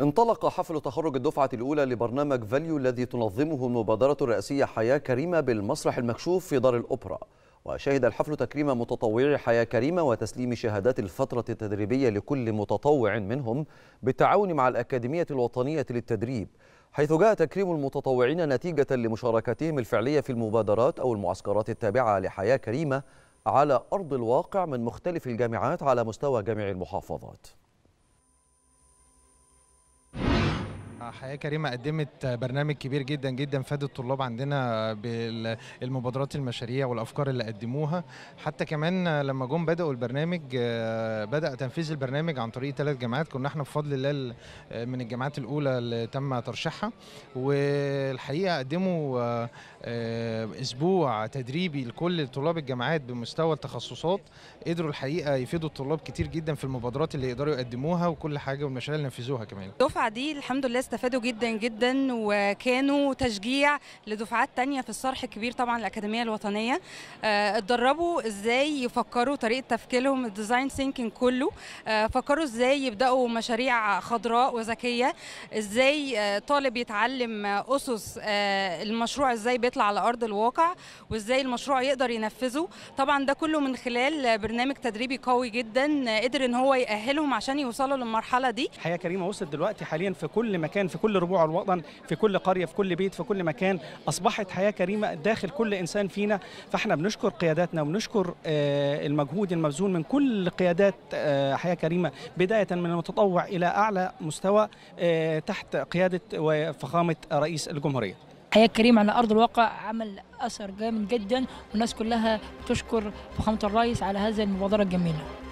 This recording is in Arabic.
انطلق حفل تخرج الدفعة الأولى لبرنامج فاليو الذي تنظمه المبادرة الرئاسية حياة كريمة بالمسرح المكشوف في دار الأوبرا وشهد الحفل تكريم متطوعي حياة كريمة وتسليم شهادات الفترة التدريبية لكل متطوع منهم بالتعاون مع الأكاديمية الوطنية للتدريب حيث جاء تكريم المتطوعين نتيجة لمشاركتهم الفعلية في المبادرات أو المعسكرات التابعة لحياة كريمة على أرض الواقع من مختلف الجامعات على مستوى جميع المحافظات حياة كريمة قدمت برنامج كبير جدا جدا فاد الطلاب عندنا بالمبادرات المشاريع والأفكار اللي قدموها حتى كمان لما جم بدأوا البرنامج آه، بدأ تنفيذ البرنامج عن طريق ثلاث جامعات كنا احنا بفضل الله من الجامعات الأولى اللي تم ترشيحها والحقيقة قدموا آه، آه، أسبوع تدريبي لكل طلاب الجامعات بمستوى التخصصات قدروا الحقيقة يفيدوا الطلاب كتير جدا في المبادرات اللي يقدروا يقدموها وكل حاجة والمشاريع اللي نفذوها كمان الدفعة دي الحمد لله استفادوا جدا جدا وكانوا تشجيع لدفعات تانية في الصرح الكبير طبعا الأكاديمية الوطنية آه، اتدربوا ازاي يفكروا طريقة تفكيرهم الديزاين سينكينج كله آه، فكروا ازاي يبدأوا مشاريع خضراء وذكية ازاي آه، طالب يتعلم أسس المشروع ازاي بيطلع على أرض الواقع وازاي المشروع يقدر ينفذه طبعا ده كله من خلال برنامج تدريبي قوي جدا قدر ان هو يأهلهم عشان يوصلوا للمرحلة دي حياة كريمة وصلت دلوقتي حاليا في كل مكان مكان في كل ربوع الوطن في كل قريه في كل بيت في كل مكان اصبحت حياه كريمه داخل كل انسان فينا فاحنا بنشكر قياداتنا وبنشكر آه، المجهود المبذول من كل قيادات آه، حياه كريمه بدايه من المتطوع الى اعلى مستوى آه، تحت قياده وفخامه رئيس الجمهوريه حياة كريمة على أرض الواقع عمل أثر جامد جدا والناس كلها تشكر فخامة الرئيس على هذه المبادرة الجميلة